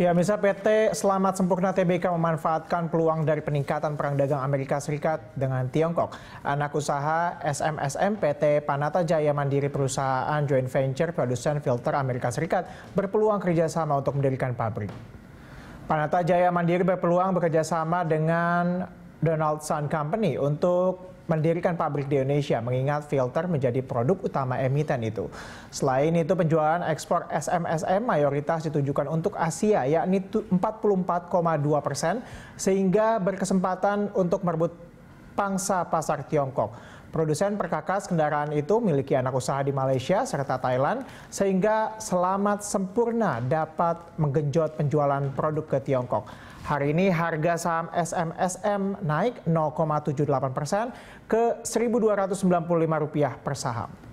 Ya, misal PT Selamat Sempurna TBK memanfaatkan peluang dari peningkatan perang dagang Amerika Serikat dengan Tiongkok. Anak usaha SMSM PT Panata Jaya Mandiri perusahaan joint venture produsen filter Amerika Serikat berpeluang kerjasama untuk mendirikan pabrik. Panata Jaya Mandiri berpeluang bekerjasama dengan Donaldson Company untuk mendirikan pabrik di Indonesia mengingat filter menjadi produk utama emiten itu. Selain itu penjualan ekspor SMSM mayoritas ditujukan untuk Asia yakni 44,2 persen sehingga berkesempatan untuk merebut pangsa pasar Tiongkok. Produsen perkakas kendaraan itu miliki anak usaha di Malaysia serta Thailand sehingga selamat sempurna dapat menggenjot penjualan produk ke Tiongkok. Hari ini harga saham SMSM naik 0,78 persen ke Rp1.295 per saham.